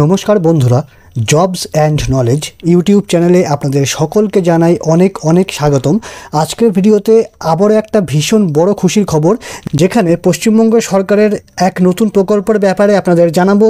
নমস্কার বন্ধুরা jobs and knowledge YouTube চ্যানেলে আপনাদের সকলকে জানাই অনেক অনেক স্বাগতম আজকের ভিডিওতে আবারও একটা ভীষণ বড় খুশির খবর যেখানে পশ্চিমবঙ্গ সরকারের এক নতুন প্রকল্পের ব্যাপারে আপনাদের জানাবো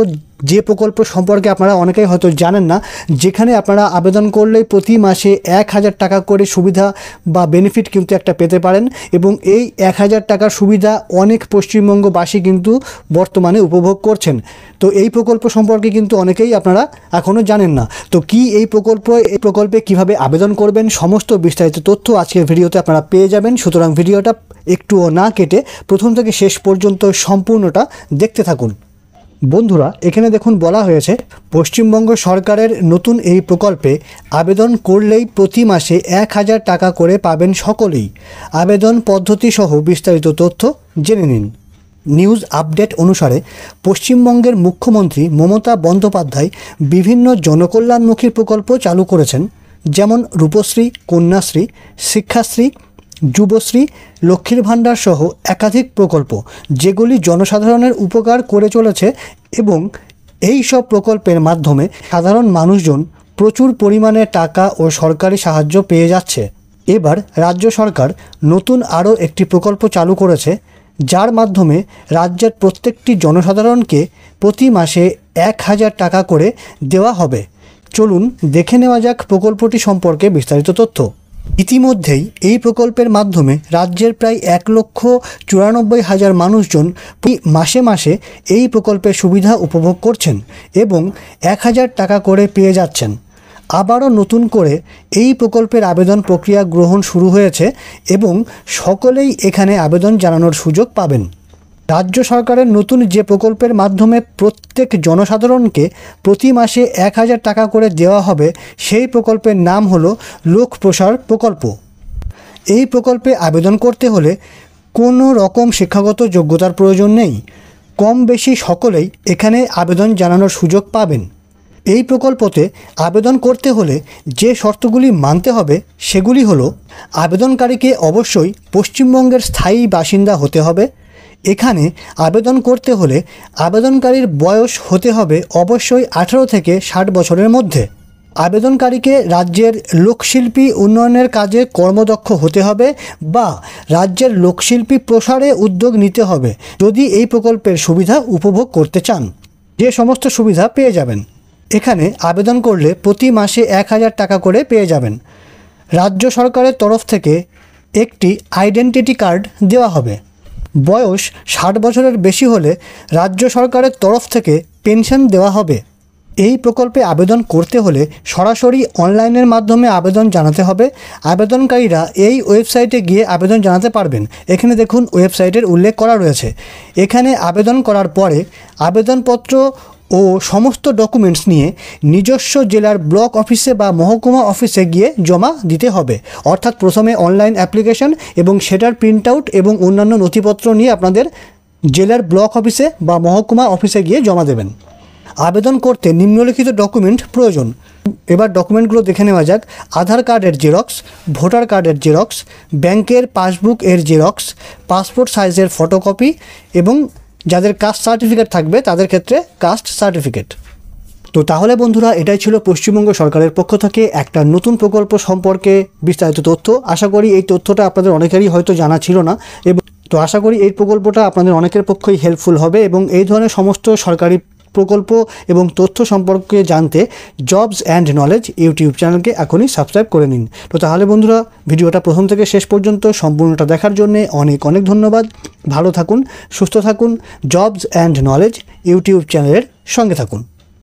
যে প্রকল্প সম্পর্কে আপনারা অনেকেই হয়তো জানেন না যেখানে আপনারা আবেদন করলে প্রতি মাসে এক হাজার টাকা করে সুবিধা বা বেনিফিট কিন্তু একটা পেতে পারেন এবং এই এক হাজার টাকার সুবিধা অনেক পশ্চিমবঙ্গবাসী কিন্তু বর্তমানে উপভোগ করছেন তো এই প্রকল্প সম্পর্কে কিন্তু অনেকেই আপনারা এখন এখনও জানেন না তো কি এই প্রকল্প এই প্রকল্পে কিভাবে আবেদন করবেন সমস্ত বিস্তারিত তথ্য আজকের ভিডিওতে আপনারা পেয়ে যাবেন সুতরাং ভিডিওটা একটুও না কেটে প্রথম থেকে শেষ পর্যন্ত সম্পূর্ণটা দেখতে থাকুন বন্ধুরা এখানে দেখুন বলা হয়েছে পশ্চিমবঙ্গ সরকারের নতুন এই প্রকল্পে আবেদন করলেই প্রতি মাসে এক হাজার টাকা করে পাবেন সকলেই আবেদন পদ্ধতি সহ বিস্তারিত তথ্য জেনে নিন নিউজ আপডেট অনুসারে পশ্চিমবঙ্গের মুখ্যমন্ত্রী মমতা বন্দ্যোপাধ্যায় বিভিন্ন জনকল্যাণমুখী প্রকল্প চালু করেছেন যেমন রূপশ্রী কন্যাশ্রী শিক্ষাশ্রী যুবশ্রী লক্ষ্মীর ভাণ্ডার সহ একাধিক প্রকল্প যেগুলি জনসাধারণের উপকার করে চলেছে এবং এই সব প্রকল্পের মাধ্যমে সাধারণ মানুষজন প্রচুর পরিমাণে টাকা ও সরকারি সাহায্য পেয়ে যাচ্ছে এবার রাজ্য সরকার নতুন আরও একটি প্রকল্প চালু করেছে যার মাধ্যমে রাজ্যের প্রত্যেকটি জনসাধারণকে প্রতি মাসে এক হাজার টাকা করে দেওয়া হবে চলুন দেখে নেওয়া যাক প্রকল্পটি সম্পর্কে বিস্তারিত তথ্য ইতিমধ্যেই এই প্রকল্পের মাধ্যমে রাজ্যের প্রায় এক লক্ষ চুরানব্বই হাজার মানুষজন মাসে মাসে এই প্রকল্পের সুবিধা উপভোগ করছেন এবং এক হাজার টাকা করে পেয়ে যাচ্ছেন আবারও নতুন করে এই প্রকল্পের আবেদন প্রক্রিয়া গ্রহণ শুরু হয়েছে এবং সকলেই এখানে আবেদন জানানোর সুযোগ পাবেন রাজ্য সরকারের নতুন যে প্রকল্পের মাধ্যমে প্রত্যেক জনসাধারণকে প্রতি মাসে এক হাজার টাকা করে দেওয়া হবে সেই প্রকল্পের নাম হল লোক প্রসার প্রকল্প এই প্রকল্পে আবেদন করতে হলে কোনো রকম শিক্ষাগত যোগ্যতার প্রয়োজন নেই কম বেশি সকলেই এখানে আবেদন জানানোর সুযোগ পাবেন এই প্রকল্পতে আবেদন করতে হলে যে শর্তগুলি মানতে হবে সেগুলি হলো আবেদনকারীকে অবশ্যই পশ্চিমবঙ্গের স্থায়ী বাসিন্দা হতে হবে এখানে আবেদন করতে হলে আবেদনকারীর বয়স হতে হবে অবশ্যই আঠারো থেকে ষাট বছরের মধ্যে আবেদনকারীকে রাজ্যের লোকশিল্পী উন্নয়নের কাজে কর্মদক্ষ হতে হবে বা রাজ্যের লোকশিল্পী প্রসারে উদ্যোগ নিতে হবে যদি এই প্রকল্পের সুবিধা উপভোগ করতে চান যে সমস্ত সুবিধা পেয়ে যাবেন এখানে আবেদন করলে প্রতি মাসে এক হাজার টাকা করে পেয়ে যাবেন রাজ্য সরকারের তরফ থেকে একটি আইডেন্টিটি কার্ড দেওয়া হবে বয়স ষাট বছরের বেশি হলে রাজ্য সরকারের তরফ থেকে পেনশন দেওয়া হবে এই প্রকল্পে আবেদন করতে হলে সরাসরি অনলাইনের মাধ্যমে আবেদন জানাতে হবে আবেদনকারীরা এই ওয়েবসাইটে গিয়ে আবেদন জানাতে পারবেন এখানে দেখুন ওয়েবসাইটের উল্লেখ করা রয়েছে এখানে আবেদন করার পরে আবেদনপত্র ও সমস্ত ডকুমেন্টস নিয়ে নিজস্ব জেলার ব্লক অফিসে বা মহকুমা অফিসে গিয়ে জমা দিতে হবে অর্থাৎ প্রথমে অনলাইন অ্যাপ্লিকেশন এবং সেটার প্রিন্ট আউট এবং অন্যান্য নথিপত্র নিয়ে আপনাদের জেলার ব্লক অফিসে বা মহকুমা অফিসে গিয়ে জমা দেবেন আবেদন করতে নিম্নলিখিত ডকুমেন্ট প্রয়োজন এবার ডকুমেন্টগুলো দেখে নেওয়া যাক আধার কার্ডের জেরক্স ভোটার কার্ডের জেরক্স ব্যাংকের পাসবুক এর জেরক্স পাসপোর্ট সাইজের ফটোকপি এবং যাদের কাস্ট সার্টিফিকেট থাকবে তাদের ক্ষেত্রে কাস্ট সার্টিফিকেট তো তাহলে বন্ধুরা এটাই ছিল পশ্চিমবঙ্গ সরকারের পক্ষ থেকে একটা নতুন প্রকল্প সম্পর্কে বিস্তারিত তথ্য আশা করি এই তথ্যটা আপনাদের অনেকেরই হয়তো জানা ছিল না এবং তো আশা করি এই প্রকল্পটা আপনাদের অনেকের পক্ষেই হেল্পফুল হবে এবং এই ধরনের সমস্ত সরকারি প্রকল্প এবং তথ্য সম্পর্কে জানতে জবস অ্যান্ড নলেজ ইউটিউব চ্যানেলকে এখনই সাবস্ক্রাইব করে নিন তো তাহলে বন্ধুরা ভিডিওটা প্রথম থেকে শেষ পর্যন্ত সম্পূর্ণটা দেখার জন্যে অনেক অনেক ধন্যবাদ ভালো থাকুন সুস্থ থাকুন জবস অ্যান্ড নলেজ ইউটিউব চ্যানেলের সঙ্গে থাকুন